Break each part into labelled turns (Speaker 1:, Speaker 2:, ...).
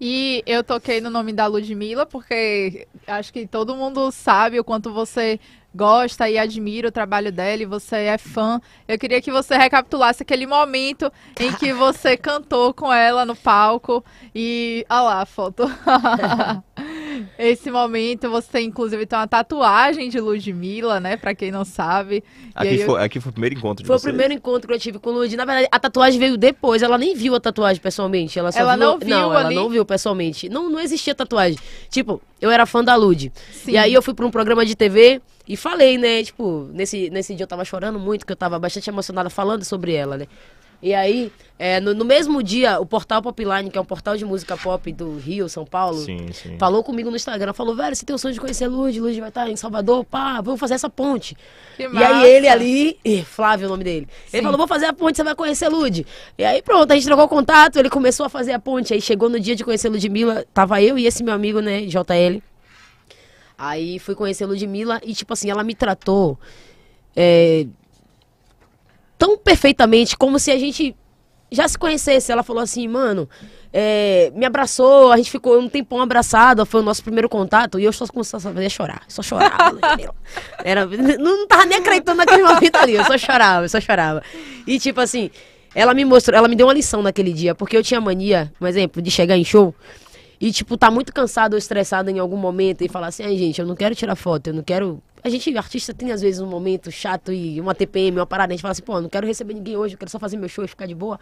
Speaker 1: E eu toquei no nome da Ludmilla, porque acho que todo mundo sabe o quanto você gosta e admira o trabalho dela e você é fã. Eu queria que você recapitulasse aquele momento em que você cantou com ela no palco e. Olha lá a foto. esse momento você, inclusive, tem uma tatuagem de Ludmilla, né? Pra quem não sabe. Aqui, foi, eu... aqui foi o primeiro encontro de Foi vocês. o primeiro encontro que eu tive com o Lud. Na verdade, a tatuagem veio depois. Ela nem viu a tatuagem pessoalmente. Ela, só ela viu... não viu Não, ali... ela não viu pessoalmente. Não, não existia tatuagem. Tipo, eu era fã da Lud. E aí eu fui pra um programa de TV e falei, né? Tipo, nesse, nesse dia eu tava chorando muito, que eu tava bastante emocionada falando sobre ela, né? E aí é, no, no, mesmo dia, o Portal Popline, que é um portal de música pop do Rio, São Paulo, sim, sim. falou comigo no Instagram, falou, velho, você tem o sonho de conhecer Lourdes, Lourdes vai estar em Salvador, pá, vamos fazer essa ponte. e aí ele ali, Flávio é o nome dele, sim. ele falou, vou fazer a ponte, você vai conhecer Lourdes. E aí pronto, a gente trocou contato, ele começou a fazer a ponte, aí chegou no dia de conhecer Ludmilla, tava eu e esse meu amigo, né, JL. Aí fui conhecer Ludmilla e, tipo assim, ela me tratou é, tão perfeitamente, como se a gente já se conhecesse. Ela falou assim, mano, é, me abraçou, a gente ficou um tempão abraçado, foi o nosso primeiro contato, e eu só comecei a chorar, só chorava. era, não, não tava nem acreditando naquele momento ali, eu só chorava, eu só chorava. E tipo assim, ela me mostrou, ela me deu uma lição naquele dia, porque eu tinha mania, por exemplo, de chegar em show e, tipo, tá muito cansado ou estressado em algum momento e falar assim, ai, gente, eu não quero tirar foto, eu não quero. A gente, artista, tem às vezes um momento chato e uma TPM, uma parada, a gente fala assim, pô, eu não quero receber ninguém hoje, eu quero só fazer meu show e ficar de boa.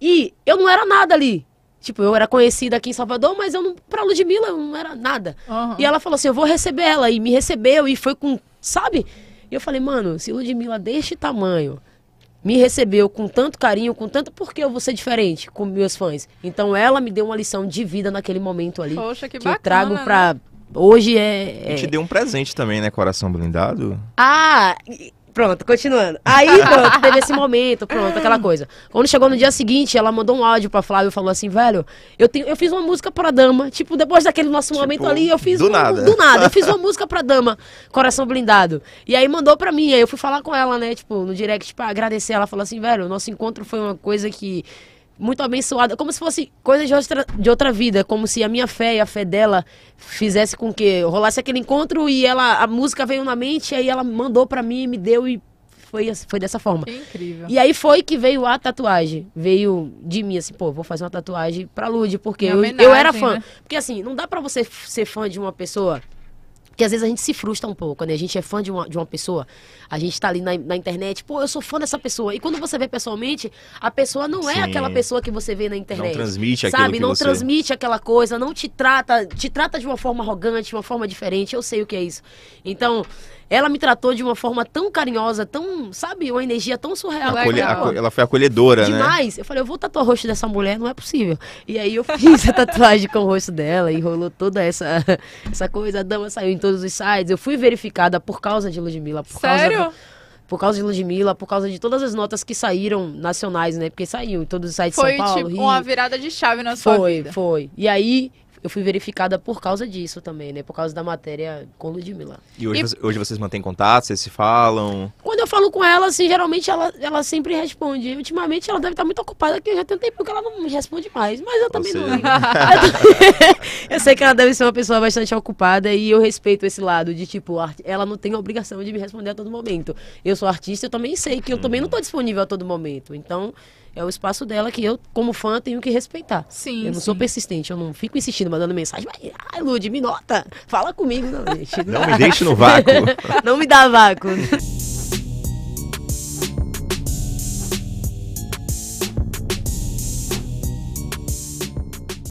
Speaker 1: E eu não era nada ali. Tipo, eu era conhecida aqui em Salvador, mas eu não, pra Ludmilla eu não era nada. Uhum. E ela falou assim, eu vou receber ela. E me recebeu e foi com, sabe? E eu falei, mano, se Ludmilla deste tamanho me recebeu com tanto carinho, com tanto porque eu vou ser diferente com meus fãs. Então ela me deu uma lição de vida naquele momento ali. Poxa, que, que bacana, eu trago né? pra. Né? Hoje é, é. te deu um presente também, né? Coração blindado. Ah, Pronto, continuando. Aí, pronto, teve esse momento, pronto, aquela coisa. Quando chegou no dia seguinte, ela mandou um áudio pra Flávio e falou assim, velho, eu, tenho, eu fiz uma música pra dama. Tipo, depois daquele nosso tipo, momento ali, eu fiz. Do um, nada. Do nada, eu fiz uma música pra dama, Coração Blindado. E aí mandou pra mim, aí eu fui falar com ela, né? Tipo, no direct, tipo, agradecer. Ela falou assim, velho, nosso encontro foi uma coisa que muito abençoada, como se fosse coisas de outra, de outra vida, como se a minha fé e a fé dela fizesse com que rolasse aquele encontro e ela a música veio na mente, aí ela mandou para mim, me deu e foi, foi dessa forma. Que incrível. E aí foi que veio a tatuagem. Veio de mim, assim, pô, vou fazer uma tatuagem pra Lud, porque eu, eu, era fã. Né? Porque assim, não dá pra você ser fã de uma pessoa porque às vezes a gente se frustra um pouco, né? A gente é fã de uma, de uma pessoa, a gente tá ali na, na internet, pô, eu sou fã dessa pessoa. E quando você vê pessoalmente, a pessoa não é aquela pessoa que você vê na internet. Não transmite Sabe? Não você... transmite aquela coisa, não te trata, te trata de uma forma arrogante, de uma forma diferente. Eu sei o que é isso. Então, ela me tratou de uma forma tão carinhosa, tão, sabe, uma energia tão surreal. Acolhe... Ela foi acolhedora, Demais. né? Demais. Eu falei, eu vou tatuar o rosto dessa mulher, não é possível. E aí eu fiz a tatuagem com o rosto dela, enrolou toda essa, essa coisa, a dama saiu todos os sites. Eu fui verificada por causa de Ludmilla. Por Sério? Causa, por causa de Ludmilla, por causa de todas as notas que saíram nacionais, né? Porque saiu em todos os sites foi, São Paulo, tipo, Rio. uma virada de chave na sua vida. Foi, foi. E aí eu fui verificada por causa disso também, né? Por causa da matéria com Ludmilla. E hoje, e... Você, hoje vocês mantêm contato? Vocês se falam? Quando eu falo com ela, assim, geralmente ela, ela sempre responde. Ultimamente ela deve estar tá muito ocupada, que eu já tempo que ela não me responde mais. Mas eu também não. eu sei que ela deve ser uma pessoa bastante ocupada e eu respeito esse lado de, tipo, ela não tem a obrigação de me responder a todo momento. Eu sou artista, eu também sei que eu hum. também não estou disponível a todo momento. Então. É o espaço dela que eu, como fã, tenho que respeitar. Sim. Eu não sim. sou persistente, eu não fico insistindo, mandando mensagem. Mas, ai, Lud, me nota. Fala comigo, não, gente. Não, não me deixe no vácuo. não me dá vácuo.